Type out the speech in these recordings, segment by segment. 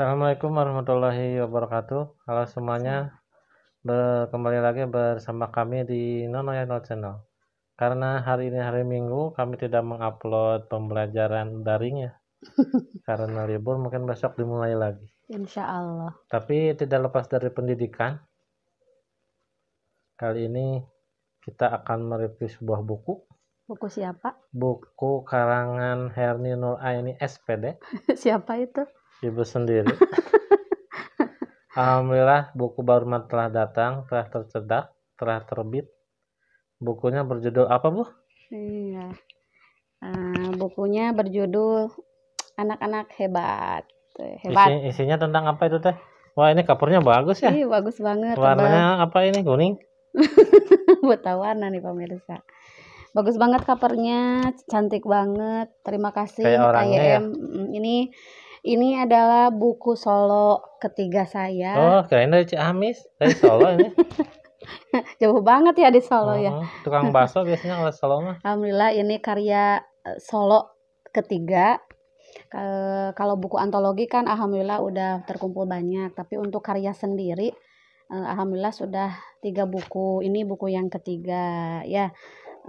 Assalamualaikum warahmatullahi wabarakatuh. Halo semuanya, kembali lagi bersama kami di Nono Yano Channel. Karena hari ini hari Minggu, kami tidak mengupload pembelajaran daring ya. Karena libur, mungkin besok dimulai lagi. Insya Allah. Tapi tidak lepas dari pendidikan. Kali ini kita akan mereview sebuah buku. Buku siapa? Buku karangan Herni Nur Aini SPD. siapa itu? Ibu sendiri. Alhamdulillah buku baru telah datang, telah tercedak, telah terbit. Bukunya berjudul apa, Bu? Iya. Uh, bukunya berjudul Anak-anak Hebat. Hebat. Isinya, isinya tentang apa itu, Teh? Wah, ini kapurnya bagus ya. Iya, bagus banget. Warnanya tebal. apa ini? Kuning. Buat warna nih pemirsa bagus banget kapurnya, cantik banget terima kasih kayak orangnya ya? Mm, ini ini adalah buku solo ketiga saya. Oh, kirain dari Amis dari Solo ini. Jauh banget ya di Solo -huh. ya. Oh, tukang bakso biasanya kalau Solo mah. Alhamdulillah ini karya eh, Solo ketiga. Eh, kalau buku antologi kan alhamdulillah udah terkumpul banyak, tapi untuk karya sendiri eh, alhamdulillah sudah tiga buku. Ini buku yang ketiga ya.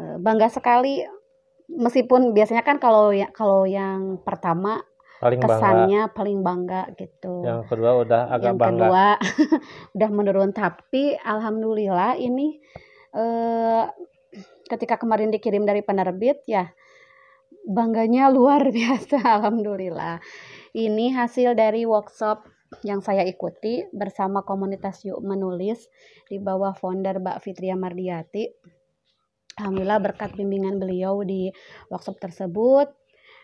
bangga sekali meskipun biasanya kan kalau ya, kalau yang pertama paling kesannya bangga. paling bangga gitu. Yang kedua udah agak yang bangga. kedua udah menurun tapi alhamdulillah ini eh, ketika kemarin dikirim dari penerbit ya bangganya luar biasa alhamdulillah. Ini hasil dari workshop yang saya ikuti bersama komunitas Yuk Menulis di bawah founder Mbak Fitria Mardiati. Alhamdulillah berkat bimbingan beliau di workshop tersebut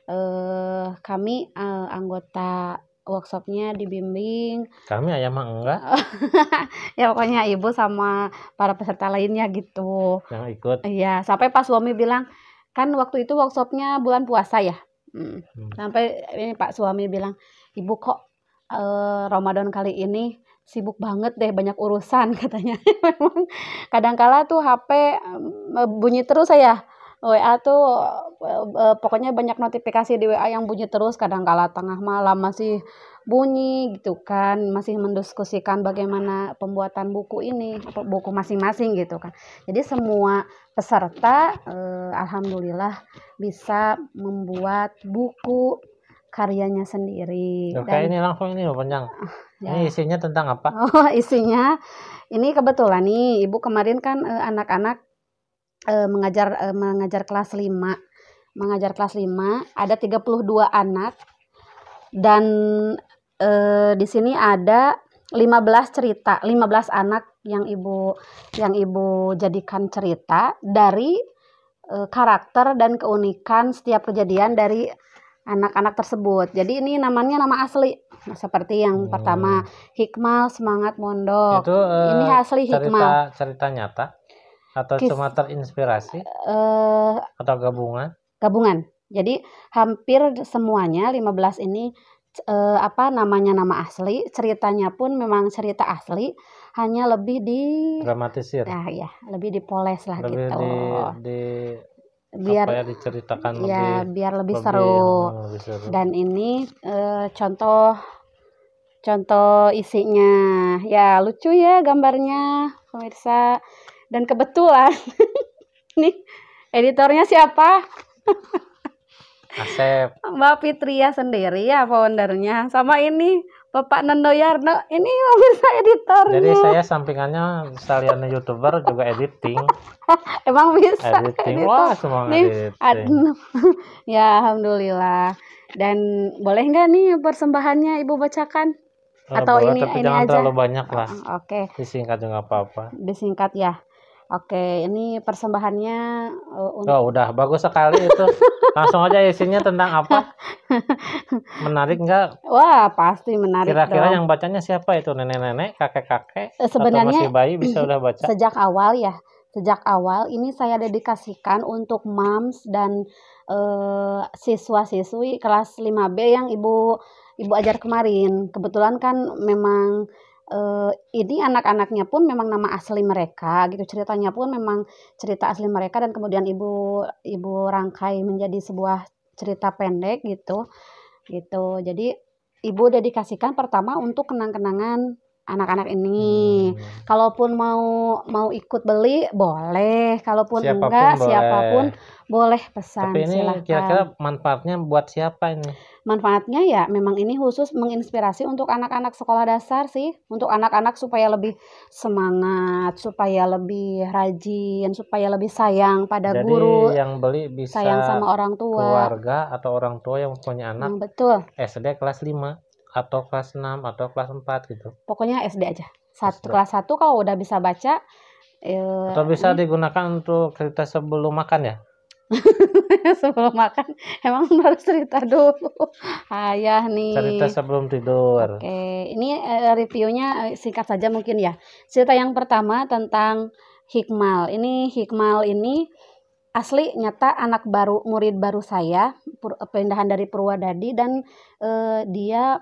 eh, kami eh, anggota workshopnya dibimbing kami ayah mah enggak ya pokoknya ibu sama para peserta lainnya gitu yang ikut iya sampai pas suami bilang kan waktu itu workshopnya bulan puasa ya hmm. hmm. sampai ini pak suami bilang ibu kok eh, Ramadan kali ini sibuk banget deh banyak urusan katanya memang kadangkala tuh HP eh, bunyi terus saya WA tuh uh, pokoknya banyak notifikasi di WA yang bunyi terus kadang kala tengah malam masih bunyi gitu kan masih mendiskusikan bagaimana pembuatan buku ini buku masing-masing gitu kan jadi semua peserta uh, alhamdulillah bisa membuat buku karyanya sendiri Oke, Dan, ini langsung ini panjang ah, ya. ini isinya tentang apa oh isinya ini kebetulan nih ibu kemarin kan eh, anak-anak uh, Eh, mengajar eh, mengajar kelas 5 mengajar kelas 5 ada 32 anak dan eh, di sini ada 15 cerita, 15 anak yang Ibu yang Ibu jadikan cerita dari e, karakter dan keunikan setiap kejadian dari anak-anak tersebut. Jadi ini namanya nama asli. Nah, seperti yang pertama hmm. Hikmal Semangat Mondok. Itu, uh, ini asli Hikmal. Cerita cerita nyata atau kis, cuma terinspirasi uh, atau gabungan gabungan jadi hampir semuanya 15 ini uh, apa namanya nama asli ceritanya pun memang cerita asli hanya lebih di dramatisir nah ya lebih dipoles lah lebih gitu di, di biar ya, diceritakan ya lebih, biar lebih, lebih, seru. Oh, lebih seru dan ini uh, contoh contoh isinya ya lucu ya gambarnya pemirsa dan kebetulan nih editornya siapa Asep Mbak Fitria sendiri ya foundernya sama ini Bapak Nando Yarno ini mobil saya editor. jadi saya sampingannya salian youtuber juga editing emang bisa editing editor. wah semua nih, editing ya alhamdulillah dan boleh nggak nih persembahannya ibu bacakan atau boleh, ini tapi ini jangan aja. terlalu banyak lah. Oke. Okay. Disingkat juga apa-apa. Disingkat ya. Oke, ini persembahannya eh, untuk... Oh, udah bagus sekali itu. Langsung aja isinya tentang apa? Menarik enggak? Wah, pasti menarik. Kira-kira yang bacanya siapa itu? Nenek-nenek, kakek-kakek, eh, sebenarnya atau masih bayi bisa udah baca? Sejak awal ya. Sejak awal ini saya dedikasikan untuk moms dan uh, siswa-siswi kelas 5B yang Ibu Ibu ajar kemarin. Kebetulan kan memang uh, ini anak-anaknya pun memang nama asli mereka gitu ceritanya pun memang cerita asli mereka dan kemudian ibu ibu rangkai menjadi sebuah cerita pendek gitu gitu jadi ibu dedikasikan pertama untuk kenang-kenangan anak-anak ini. Hmm. Kalaupun mau mau ikut beli boleh, kalaupun siapapun enggak boleh. siapapun boleh pesan. Tapi ini silahkan. kira-kira manfaatnya buat siapa ini? Manfaatnya ya memang ini khusus menginspirasi untuk anak-anak sekolah dasar sih, untuk anak-anak supaya lebih semangat, supaya lebih rajin, supaya lebih sayang pada Jadi guru. yang beli bisa sayang sama orang tua. Keluarga atau orang tua yang punya anak. Hmm, betul. SD kelas 5 atau kelas 6 atau kelas 4 gitu. Pokoknya SD aja. Satu, SD. kelas 1 kalau udah bisa baca eh, atau bisa ini. digunakan untuk cerita sebelum makan ya? sebelum makan emang harus cerita dulu ayah nih cerita sebelum tidur oke ini eh, reviewnya eh, singkat saja mungkin ya cerita yang pertama tentang Hikmal ini Hikmal ini asli nyata anak baru murid baru saya eh, pindahan dari Purwadadi dan eh, dia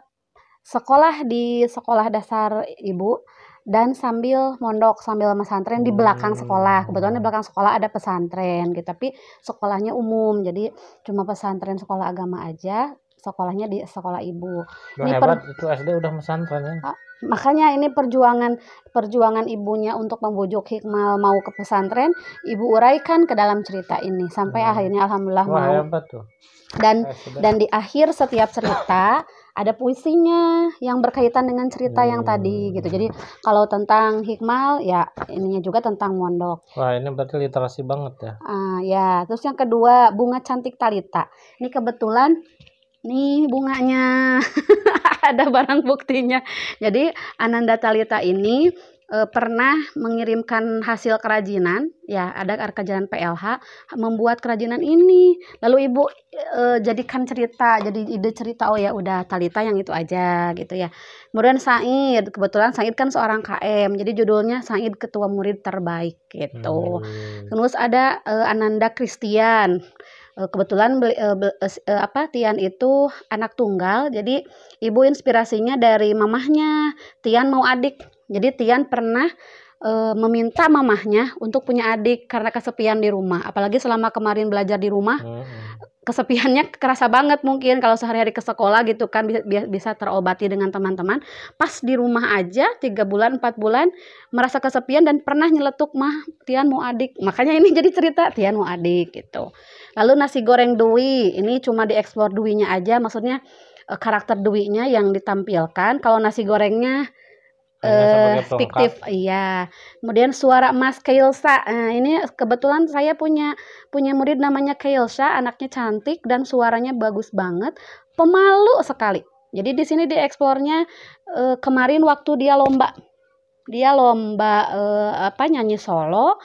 sekolah di sekolah dasar ibu dan sambil mondok sambil pesantren di belakang sekolah hmm. kebetulan di belakang sekolah ada pesantren gitu tapi sekolahnya umum jadi cuma pesantren sekolah agama aja sekolahnya di sekolah ibu ini hebat per... itu SD udah pesantren ya? Ah, makanya ini perjuangan perjuangan ibunya untuk membujuk Hikmal mau ke pesantren ibu uraikan ke dalam cerita ini sampai hmm. akhirnya alhamdulillah Wah, mau hebat tuh. dan SD. dan di akhir setiap cerita ada puisinya yang berkaitan dengan cerita hmm. yang oh. tadi gitu. Jadi kalau tentang Hikmal ya ininya juga tentang Mondok. Wah ini berarti literasi banget ya. Uh, ya terus yang kedua bunga cantik Talita. Ini kebetulan nih bunganya ada barang buktinya. Jadi Ananda Talita ini e, pernah mengirimkan hasil kerajinan ya ada kerajinan PLH membuat kerajinan ini lalu ibu e, jadikan cerita jadi ide cerita oh ya udah Talita yang itu aja gitu ya kemudian Said kebetulan Said kan seorang KM jadi judulnya Said ketua murid terbaik gitu hmm. terus ada e, Ananda Christian e, kebetulan beli, uh, be, uh, apa Tian itu anak tunggal jadi ibu inspirasinya dari mamahnya Tian mau adik jadi Tian pernah e, meminta mamahnya untuk punya adik karena kesepian di rumah. Apalagi selama kemarin belajar di rumah, hmm. kesepiannya kerasa banget mungkin kalau sehari-hari ke sekolah gitu kan bisa, bisa terobati dengan teman-teman. Pas di rumah aja tiga bulan empat bulan merasa kesepian dan pernah nyeletuk mah Tian mau adik. Makanya ini jadi cerita Tian mau adik gitu. Lalu nasi goreng Dwi ini cuma dieksplor Dwi-nya aja, maksudnya eh, karakter dwi yang ditampilkan. Kalau nasi gorengnya uh, fiktif iya kemudian suara emas Kailsa nah, eh, ini kebetulan saya punya punya murid namanya Kailsa anaknya cantik dan suaranya bagus banget pemalu sekali jadi di sini di uh, eh, kemarin waktu dia lomba dia lomba uh, apa nyanyi solo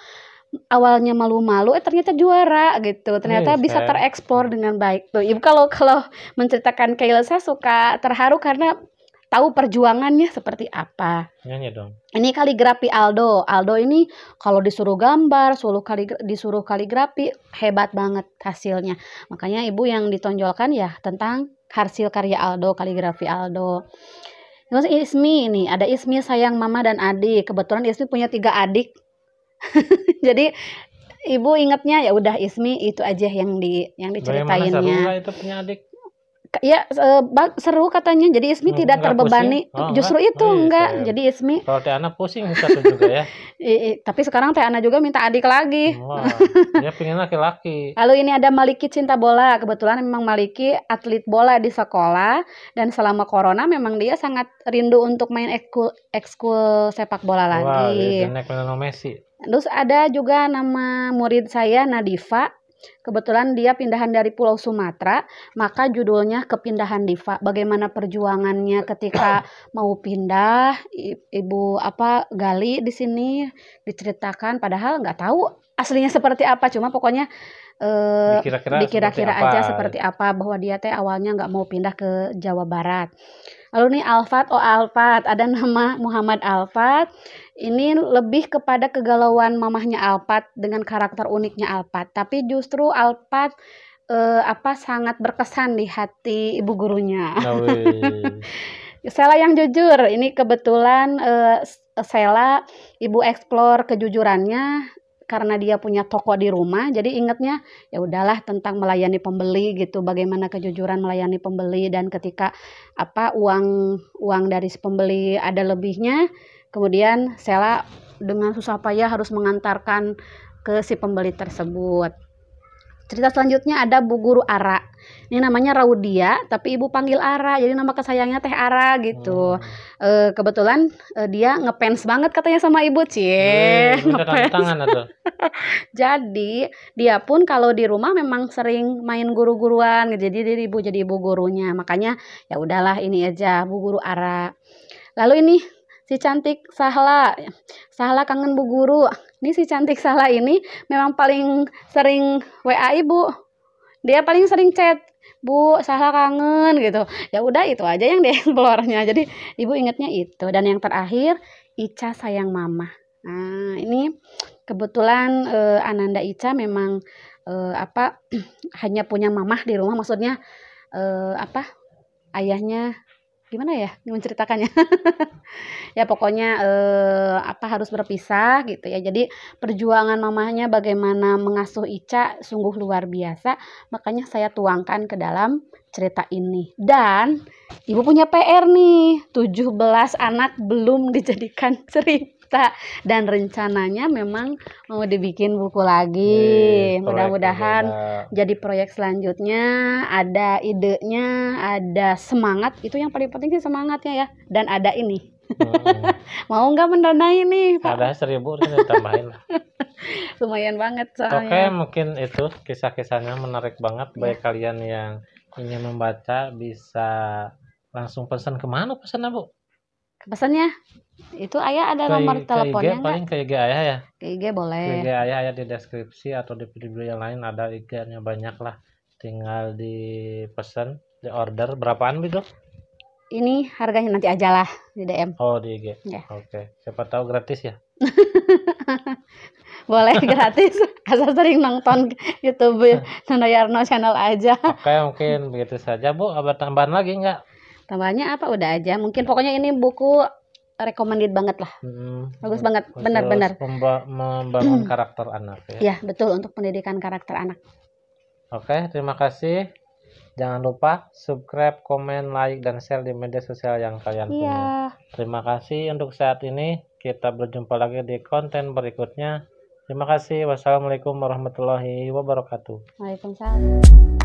awalnya malu-malu eh ternyata juara gitu ternyata yes, bisa tereksplor dengan baik tuh ibu kalau kalau menceritakan Kailsa suka terharu karena tahu perjuangannya seperti apa. Nyanyi dong. Ini kaligrafi Aldo. Aldo ini kalau disuruh gambar, suruh kali disuruh kaligrafi hebat banget hasilnya. Makanya ibu yang ditonjolkan ya tentang hasil karya Aldo, kaligrafi Aldo. Terus Ismi ini, ada Ismi sayang mama dan adik. Kebetulan Ismi punya tiga adik. Jadi ibu ingatnya ya udah Ismi itu aja yang di yang diceritainnya. Bagaimana itu punya adik? ya eh, seru katanya jadi Ismi enggak tidak terbebani oh, justru enggak. itu oh, iya, enggak saya. jadi Ismi kalau Teh Ana pusing satu juga ya I, tapi sekarang Teh Ana juga minta adik lagi Wah, dia pengen laki-laki lalu ini ada Maliki cinta bola kebetulan memang Maliki atlet bola di sekolah dan selama corona memang dia sangat rindu untuk main ekskul ekskul sepak bola lagi Wah, Messi Terus ada juga nama murid saya Nadifa Kebetulan dia pindahan dari Pulau Sumatera, maka judulnya Kepindahan Diva. Bagaimana perjuangannya ketika mau pindah, Ibu apa Gali di sini diceritakan padahal nggak tahu aslinya seperti apa, cuma pokoknya eh, dikira-kira, kira aja apa. seperti apa bahwa dia teh awalnya nggak mau pindah ke Jawa Barat. Lalu nih Alfat, oh Alfat, ada nama Muhammad Alfat. Ini lebih kepada kegalauan mamahnya Alfat dengan karakter uniknya Alfat. Tapi justru Alfat eh, apa sangat berkesan di hati ibu gurunya. Oh, Sela yang jujur, ini kebetulan eh, Sela ibu eksplor kejujurannya karena dia punya toko di rumah jadi ingatnya ya udahlah tentang melayani pembeli gitu bagaimana kejujuran melayani pembeli dan ketika apa uang uang dari si pembeli ada lebihnya kemudian Sela dengan susah payah harus mengantarkan ke si pembeli tersebut Cerita selanjutnya ada Bu Guru Ara. Ini namanya Raudia, tapi ibu panggil Ara. Jadi nama kesayangnya Teh Ara gitu. Hmm. E, kebetulan e, dia ngefans banget katanya sama ibu, Cie. ngefans. jadi, dia pun kalau di rumah memang sering main guru-guruan. Gitu. Jadi dia ibu jadi ibu gurunya. Makanya ya udahlah ini aja Bu Guru Ara. Lalu ini si cantik Sahla. Sahla kangen Bu Guru. Ini si cantik salah ini memang paling sering WA ibu. Dia paling sering chat, Bu, salah kangen gitu. Ya udah itu aja yang dia keluarnya. Jadi ibu ingatnya itu. Dan yang terakhir, Ica sayang mama. Nah, ini kebetulan eh, Ananda Ica memang eh, apa hanya punya mamah di rumah maksudnya eh, apa ayahnya gimana ya menceritakannya ya pokoknya eh, apa harus berpisah gitu ya jadi perjuangan mamahnya bagaimana mengasuh Ica sungguh luar biasa makanya saya tuangkan ke dalam cerita ini dan ibu punya PR nih 17 anak belum dijadikan cerita cerita dan rencananya memang mau dibikin buku lagi. Mudah-mudahan jadi proyek selanjutnya ada idenya, ada semangat. Itu yang paling penting sih semangatnya ya. Dan ada ini. Hmm. mau nggak mendanai nih? Pak? Ada seribu kita tambahin. Lumayan banget soalnya. Oke, mungkin itu kisah-kisahnya menarik banget iya. baik kalian yang ingin membaca bisa langsung pesan kemana pesan bu? pesannya itu ayah ada nomor teleponnya ke IG, paling ke IG ayah ya ke IG boleh ke IG ayah ayah di deskripsi atau di video yang lain ada IG-nya banyak lah tinggal di pesan di order berapaan gitu ini harganya nanti aja lah di DM oh di IG ya. oke okay. siapa tahu gratis ya boleh gratis asal sering nonton YouTube Nanda channel aja oke okay, mungkin begitu saja Bu ada tambahan lagi nggak Tambahannya apa? Udah aja. Mungkin pokoknya ini buku recommended banget lah. Hmm, Bagus banget, benar-benar. Membangun karakter anak ya. Ya, betul untuk pendidikan karakter anak. Oke, terima kasih. Jangan lupa subscribe, komen, like, dan share di media sosial yang kalian iya. punya. Terima kasih untuk saat ini. Kita berjumpa lagi di konten berikutnya. Terima kasih. Wassalamualaikum warahmatullahi wabarakatuh. Waalaikumsalam.